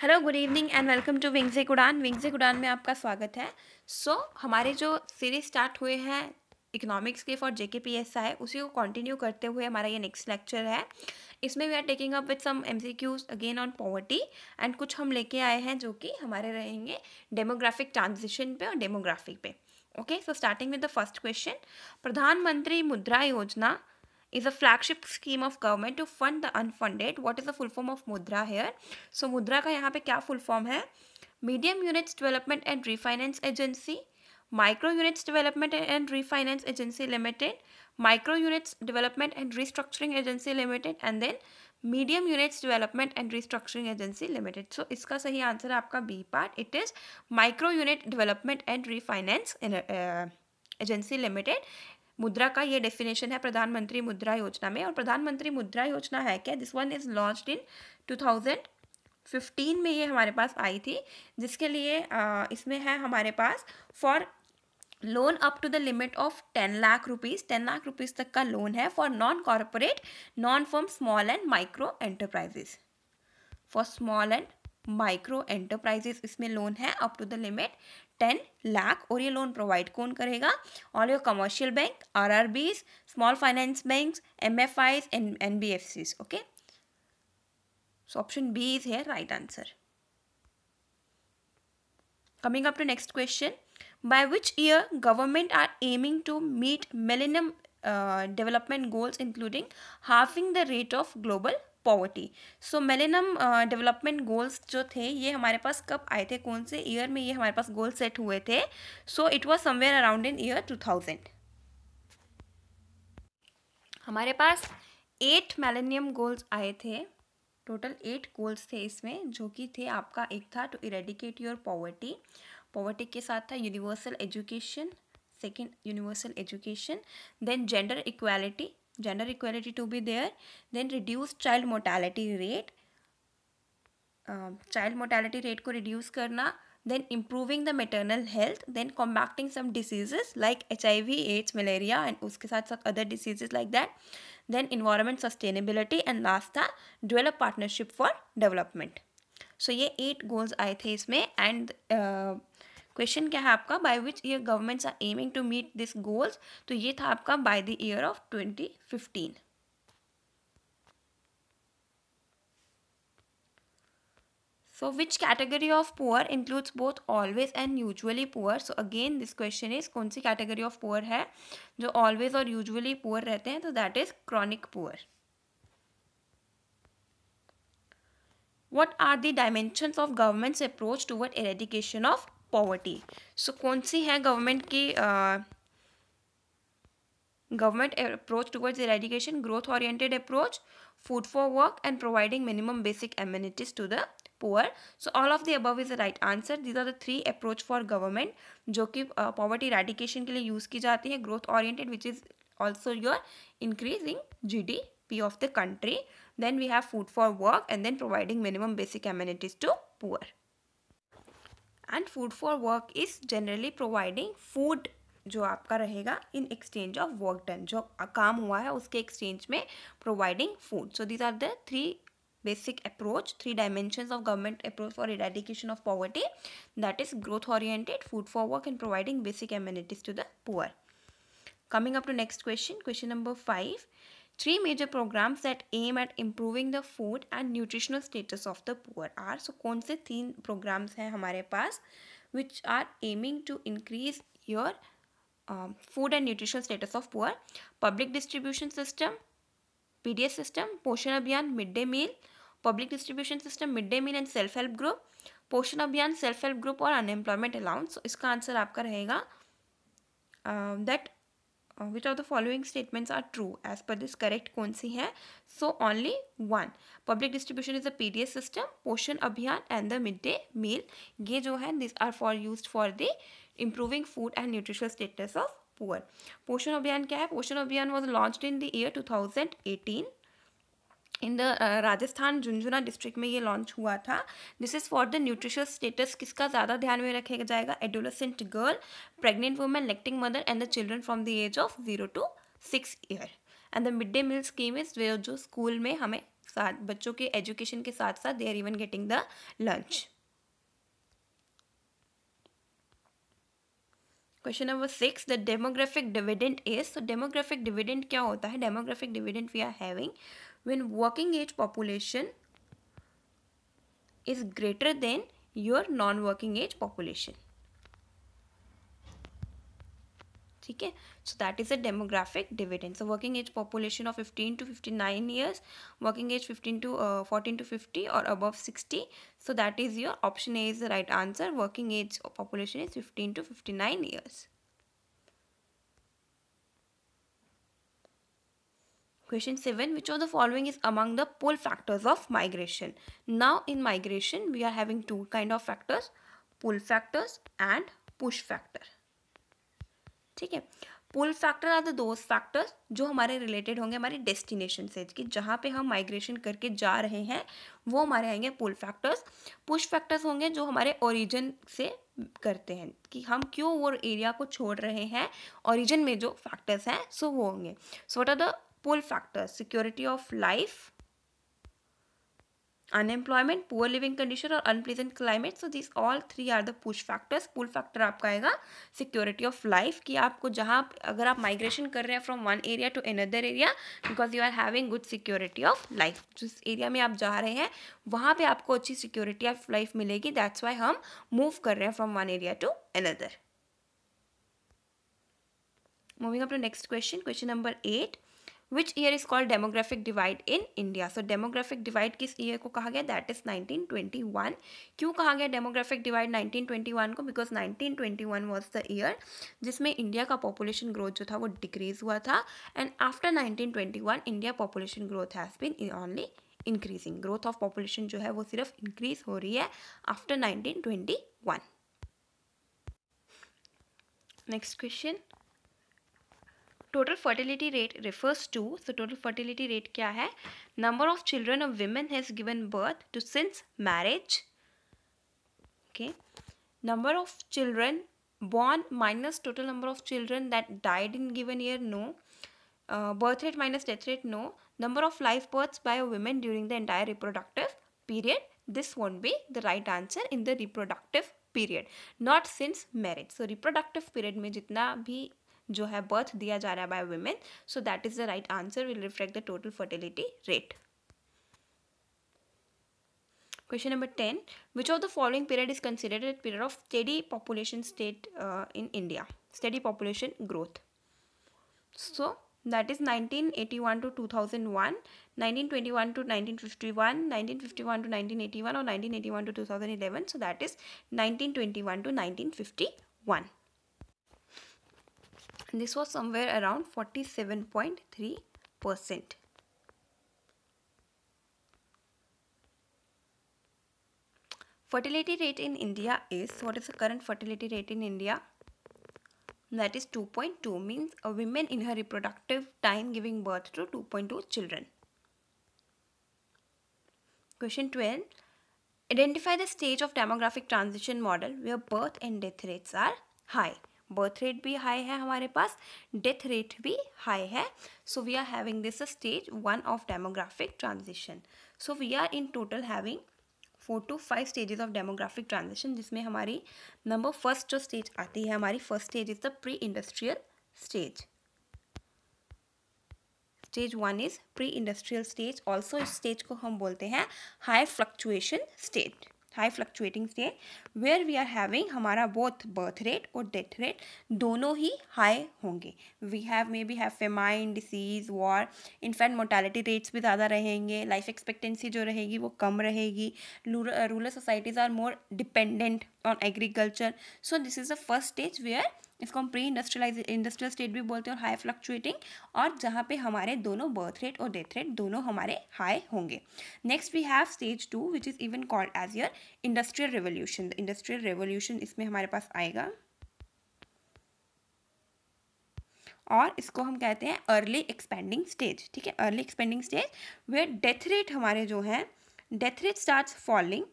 Hello good evening and welcome to wings एक उड़ान wings एक उड़ान में आपका स्वागत है सो so, हमारे जो सीरीज स्टार्ट हुए हैं इकोनॉमिक्स के for J K P S I उसी को कंटिन्यू करते हुए हमारा ये नेक्स्ट लेक्चर है इसमें we are taking up with some M C Qs again on poverty and कुछ हम लेके आए हैं जो कि हमारे रहेंगे डेमोग्राफिक ट्रांजिशन पे और डेमोग्राफिक पे okay so starting with the first question Pradhanmantri Mudra योजना is a flagship scheme of government to fund the unfunded. What is the full form of Mudra here? So Mudra का यहाँ पे क्या full form है Medium Units Development and Refinance Agency, Micro Units Development and Refinance Agency Limited, Micro Units Development and Restructuring Agency Limited and then medium units development and restructuring agency limited so इसका सही answer है आपका B part it is micro unit development and refinance agency limited Mudra का ये definition है प्रधानमंत्री मुद्रा योजना में और प्रधानमंत्री मुद्रा योजना है क्या this one is launch in two thousand fifteen में ये हमारे पास आई थी जिसके लिए इसमें है हमारे पास for loan up to the limit of ten lakh rupees ten lakh rupees तक का लोन है for non corporate non farm small and micro enterprises for small and micro enterprises इसमें लोन है up to the limit ten lakh और ये loan provide कौन करेगा all your commercial bank R R Bs small finance bank M F Is and N B F Cs okay so option B is here right answer coming up to next question by which year government are aiming to meet millennium development goals including halving the rate of global poverty so millennium development goals जो थे ये हमारे पास कब आए थे कौन से year में ये हमारे पास गोल सेट हुए थे so it was somewhere around in year two thousand हमारे पास एट मेलेनियम गोल्स आए थे टोटल एट गोल्स थे इसमें जो कि थे आपका एक था to eradicate your poverty poverty के साथ था universal education second universal education then gender equality gender equality to be there then reduce child mortality rate child mortality rate को रिड्यूस करना then improving the maternal health then combating some diseases like H I V AIDS malaria and उसके साथ साथ other diseases like that then environment sustainability and last था develop partnership for development so ये eight goals आए थे इसमें and question क्या है आपका by which year governments are aiming to meet this goals तो ये था आपका by the year of twenty fifteen so which category of poor includes both always and usually poor so again this question is कौन सी category of poor है जो always और usually poor रहते हैं तो that is chronic poor what are the dimensions of government's approach toward eradication of poverty so कौन सी है गवर्नमेंट की government approach towards eradication growth oriented approach food for work and providing minimum basic amenities to the poor so all of the above is the right answer these are the three approach for government जो कि poverty eradication के लिए use की जाती है growth oriented which is also your increasing G D P of the country then we have food for work and then providing minimum basic amenities to poor and food for work is generally providing food जो आपका रहेगा in exchange of work done जो काम हुआ है उसके exchange में providing food so these are the three basic approach three dimension of government approach for इडेडिकेशन of poverty that is growth oriented food for work and providing basic amenities to the poor coming up to next question question number five Three major programs that aim at improving the food and nutritional status of the poor are so कौन से तीन programs हैं हमारे पास which are aiming to increase your uh, food and nutritional status of poor public distribution system PDS system Poshan Abhiyan mid day meal public distribution system mid day meal and self help group Poshan Abhiyan self help group और unemployment allowance इसका answer आपका रहेगा that which are the following statements are true as per this correct कौन सी है so only one public distribution is a PDS system Poshan Abhiyan and the mid day meal ये जो है this are for use for the improving food and nutrition status of poor Poshan Abhiyan क्या है Poshan Abhiyan was launch in the year two thousand eighteen in the Rajasthan Jhunjhunu district में ये launch हुआ था this is for the nutritious status किसका ज़्यादा ध्यान में रखा जाएगा adolescent girl pregnant women lactating mother and the children from the age of zero to six year and the mid day meal scheme is जो school में हमें साथ बच्चों के एजुकेशन के साथ साथ they are even getting the lunch question number six the demographic dividend is so demographic dividend क्या होता है demographic dividend we are having when working age population is greater than your non-working age population. Okay? So that is a demographic dividend. So working age population of 15 to 59 years, working age 15 to uh, 14 to 50 or above 60. So that is your option A is the right answer. Working age population is 15 to 59 years. Question seven which of the following is among the pole factors of migration now in migration we are having two kind of factors pull factors and push factor ठीक है pull factor are the those factors जो हमारे related होंगे हमारे destination से कि जहाँ पे हम माइग्रेशन करके जा रहे हैं वो हमारे आएंगे पुल फैक्टर्स पुश फैक्टर्स होंगे जो हमारे ओरिजिन से करते हैं कि हम क्यों वो एरिया को छोड़ रहे हैं ओरिजिन में जो फैक्टर्स हैं सो वो होंगे so what are the pull factors security of life unemployment poor living condition or unpleasant climate so these all three are the push factors pull factor आपका आएगा security of life कि आपको जहाँ अगर आप migration कर रहे हैं from one area to another area because you are having good security of life जिस area में आप जा रहे हैं वहाँ पे आपको अच्छी security of life मिलेगी that's why हम move कर रहे हैं from one area to another moving up to next question question number 8 which year is called demographic divide in India so demographic divide किस ईयर को कहा गया दैट इज 1921 क्यों कहा गया डेमोग्राफिक डिवाइड 1921 को बिकॉज 1921 वाज द ईयर जिसमें India का पॉपुलेशन ग्रोथ जो था वो डिक्रीज हुआ था and after 1921 India population growth has been only increasing growth of population जो है वो सिर्फ इंक्रीज हो रही है after nineteen next question Total fertility rate refers to the total fertility rate. क्या है number of children of women has given birth to since marriage okay number of children born minus total number of children that died in given year no uh, birth rate minus death rate no number of live births by a woman during the entire reproductive period this won't be the right answer in the reproductive period not since marriage so reproductive period mein jitna bhi जो है birth दिया जा रहा है by women so that is the right answer will reflect the total fertility rate question number ten which of the following period is considered period of study population state in India study population growth so that is nineteen eighty one to two thousand one nineteen twenty one to nineteen fifty one nineteen fifty one to nineteen eighty one और nineteen eighty one to two thousand eleven so that is nineteen twenty one to nineteen fifty one and this was somewhere around 47.3%. Fertility rate in India is, what is the current fertility rate in India? That is 2.2 means a woman in her reproductive time giving birth to 2.2 children. Question 12. Identify the stage of demographic transition model where birth and death rates are high. Birth rate भी high है हमारे पास death rate भी high है so we are having this stage one of demographic transition so we are in total having four to five stages of demographic transition जिसमें हमारी number first जो stage आती है हमारी first stage is the pre industrial stage stage one is pre industrial stage also इस stage को हम बोलते हैं high fluctuation stage high fluctuating state where we are having हमारा बोथ बर्थ रेट और डेथ रेट दोनों ही हाई होंगे we have may be have famine disease war infant mortality rates भी ज़्यादा रहेंगे लाइफ एक्सपेक्टेंसी जो रहेगी वो कम रहेगी rural societies are more dependent on agriculture so this is the first stage where इसको हम प्री इंडस्ट्रियलाइज इंडस्ट्रियल स्टेट भी बोलते हैं और हाई फ्लक्चुएटिंग और जहाँ पे हमारे दोनों बर्थ रेट और डेथ रेट दोनों हमारे हाई होंगे next we have stage two which is even called as your industrial revolution industrial revolution इसमें हमारे पास आएगा और इसको हम कहते हैं अर्ली एक्सपेंडिंग स्टेज ठीक है early expanding stage where death rate हमारे जो हैं डेथ रेट स्टार्ट फॉलिंग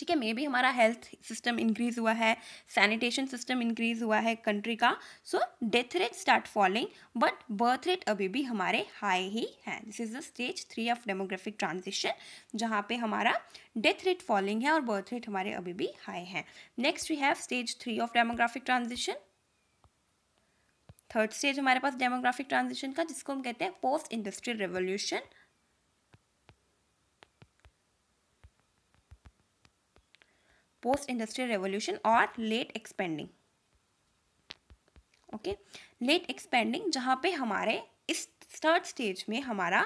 ठीक है मे बी हमारा हेल्थ सिस्टम इंक्रीज हुआ है सैनिटेशन सिस्टम इंक्रीज हुआ है कंट्री का so death rate start following but birth rate अभी भी हमारे हाई ही है this is the stage three of demographic transition जहाँ पे हमारा डेथ रेट फॉलोइंग है और बर्थ रेट हमारे अभी भी हाई है next we have stage three of demographic transition third stage हमारे पास डेमोग्राफिक ट्रांजिशन का जिसको हम कहते हैं post industrial revolution post industrial revolution और late expanding okay late expanding जहाँ पे हमारे इस थर्ड स्टेज में हमारा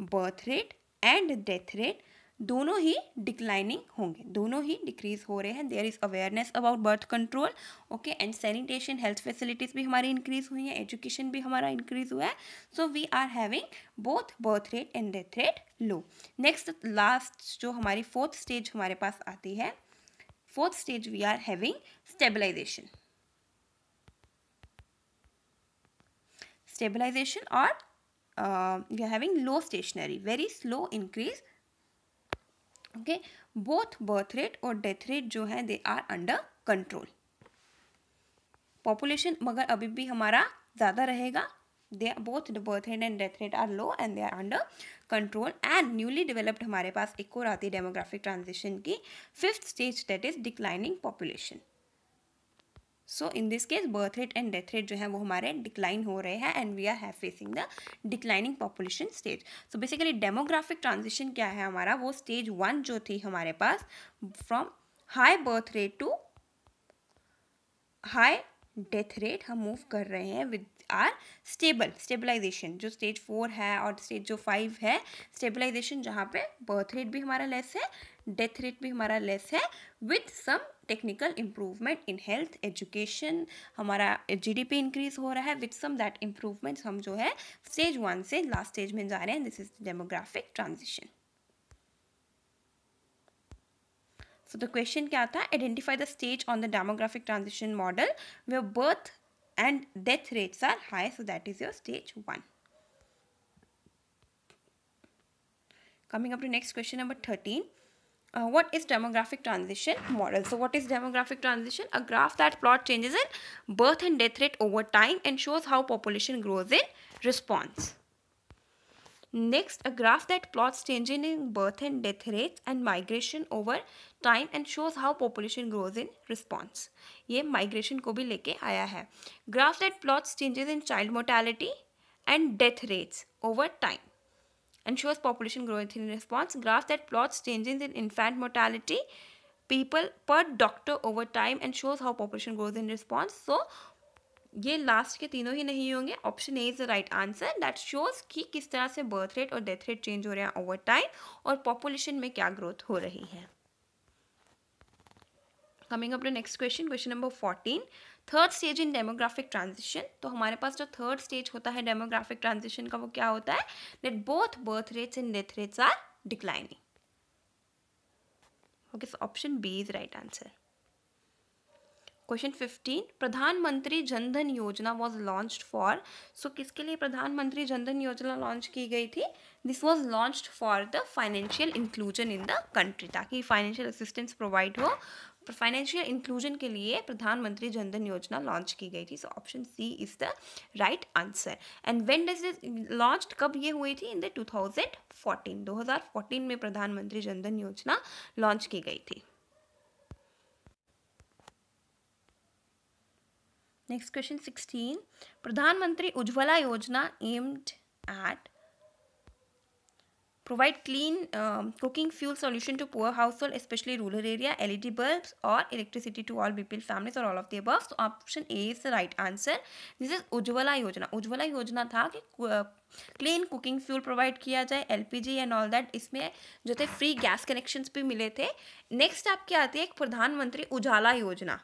birth rate and death rate दोनों ही डिक्लाइनिंग होंगे दोनों ही डिक्रीज हो रहे हैं there is awareness about birth control okay and sanitation health facilities भी हमारी इंक्रीज हुई हैं एजुकेशन भी हमारा इंक्रीज हुआ है so we are having both birth rate and death rate low next last जो हमारी फोर्थ स्टेज हमारे पास आती है Fourth stage we are having stabilization. Stabilization or uh, we are having low stationary, very slow increase. Okay, both birth rate or death rate jo hai they are under control. population magar abhi bhi hamara zyada rahega they are both the birth rate and death rate are low and they are under control and newly developed हमारे पास एक और आती है demographic transition की fifth stage that is declining population so in this case birth rate and death rate जो है वो हमारे डिक्लाइन हो रहे हैं and we are have facing the declining population stage so basically demographic transition क्या है हमारा वो स्टेज वन जो थी हमारे पास from high birth rate to high death rate हम मूव कर रहे हैं विद आर स्टेबल स्टेबलाइजेशन जो स्टेज फोर है और स्टेज जो फाइव है स्टेबलाइजेशन जहाँ पे बर्थ रेट भी हमारा लेस है डेथ रेट भी हमारा लेस है with some technical improvement in health education हमारा जीडीपी इंक्रीज हो रहा है विथ सम दैट इम्प्रूवमेंट हम जो है स्टेज वन से लास्ट स्टेज में जा रहे हैं this is demographic transition so the question क्या था identify the stage on the demographic transition model where birth and death rates are high so that is your stage 1. Coming up to next question number 13. Uh, what is demographic transition model? So what is demographic transition? A graph that plot changes in birth and death rate over time and shows how population grows in response. Next, a graph that plots changes in birth and death rates and migration over time and shows how population grows in response. ये migration को भी लेके आया है Graph that plots changes in child mortality and death rates over time and shows population growth in response graph that plots changes in infant mortality people per doctor over time and shows how population grows in response so ये last के तीनों ही नहीं होंगे option A is the right answer that shows कि किस तरह से बर्थ रेट और डेथ रेट चेंज हो रहे हैं ओवर टाइम और पॉपुलेशन में क्या ग्रोथ हो रही है coming up to next question question number fourteen third stage in demographic transition तो हमारे पास जो थर्ड स्टेज होता है डेमोग्राफिक ट्रांजिशन का वो क्या होता है that both birth rates and death rates are declining okay so option B is right answer question fifteen Pradhan Mantri Jan Dhan योजना वॉज लॉन्च फॉर सो किसके लिए प्रधानमंत्री जनधन योजना लॉन्च की गई थी this was launch for the financial inclusion in the country ताकि financial assistance provide हो financial inclusion के लिए प्रधानमंत्री जनधन योजना लॉन्च की गई थी so option C is the right answer and when does it launch कब ये हुई थी in the two thousand fourteen दो हजार फोर्टीन में प्रधानमंत्री जनधन योजना लॉन्च की गई थी next question sixteen Pradhan Mantri Ujjwala Yojana aimed at provide clean um, cooking fuel solution to poor household especially rural area led bulbs or electricity to all bpl families or all of the above so option a is the right answer this is ujwala yojana ujwala yojana tha ki clean cooking fuel provide किया जाए LPG and all that इसमें जो थे free gas connections भी मिले थे next आपकी आती है एक प्रधानमंत्री उजाला योजना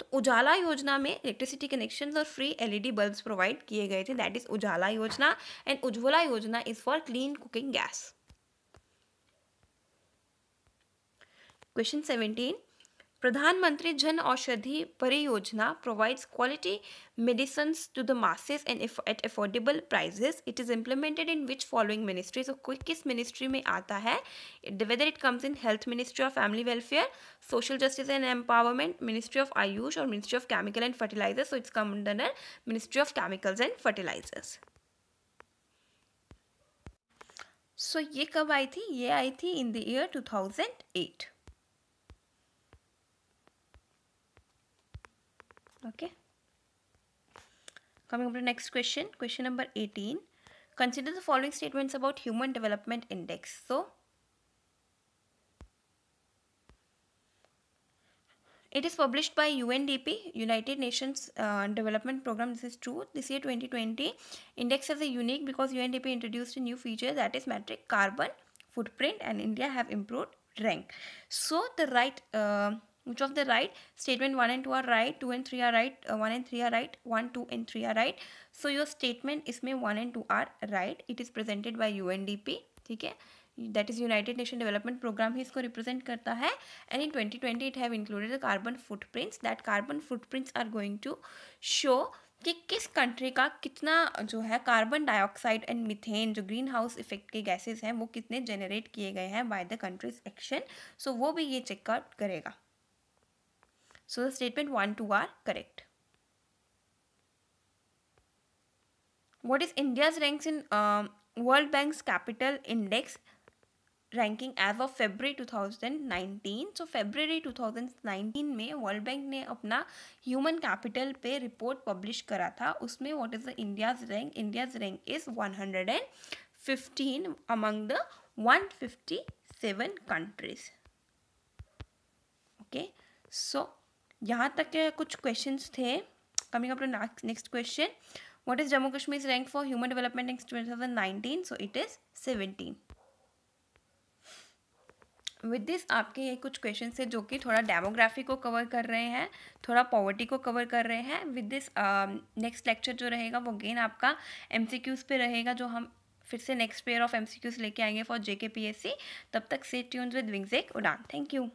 तो उजाला योजना में इलेक्ट्रिसिटी कनेक्शन और फ्री एलईडी बल्ब्स प्रोवाइड किए गए थे दैट इज उजाला योजना and Ujjwala Yojana is for clean cooking gas question seventeen Pradhan Mantri Jan Aushadhi Pariyojana provides quality medicine to the masses and at affordable prices it is implemented in which following ministry so कोई किस ministry में आता है weather it comes in health ministry of family welfare social justice and empowerment ministry of AYUSH और ministry of chemical and fertilizer so it's come डनर ministry of chemicals and fertilisers सो ये कब आई थी ये आई थी in the year two thousand eight okay coming up to next question question number 18 consider the following statements about human development index so It is published by UNDP, United Nations uh, Development Program. This is true. This year 2020, index is a unique because UNDP introduced a new feature that is metric carbon footprint and India have improved rank. So the right uh, which of the right statement 1 and 2 are right 2 and 3 are right uh, 1 and 3 are right 1 2 and 3 are right so your statement इसमें 1 and 2 are right it is presented by UNDP ठीक है that is United Nation Development Programme ही इसको represent करता है and in twenty twenty it have included the carbon prints that carbon footprints are going to show कि किस country का कितना जो है कार्बन डाइऑक्साइड एंड मिथेन जो ग्रीन हाउस इफेक्ट के गैसेज हैं वो कितने जनरेट किए गए हैं by the countries action so वो भी ये चेकआउट करेगा So the statement 1, 2 are correct. What is India's ranks in um, World Bank's Capital Index ranking as of February 2019 सो फेब्रवरी 2019 में वर्ल्ड बैंक ने अपना ह्यूमन कैपिटल पे रिपोर्ट पब्लिश करा था उसमें what is the India's rank India's rank is 115 among the 157 countries okay so यहाँ तक के कुछ क्वेश्चंस थे coming up to next question what is jammu kashmir's rank for human development index 2019 so it is seventeen with this आपके ये कुछ question है जो कि थोड़ा डेमोग्राफी को कवर कर रहे हैं थोड़ा पॉवर्टी को कवर कर रहे हैं विद दिस नेक्स्ट लेक्चर जो रहेगा वो गेन आपका क्यूज पे रहेगा जो हम फिर से next pair of M C Qs लेके आएंगे फॉर जेके सी तब तक से ट्यून्स विद विंग्स एक उड़ान थैंक यू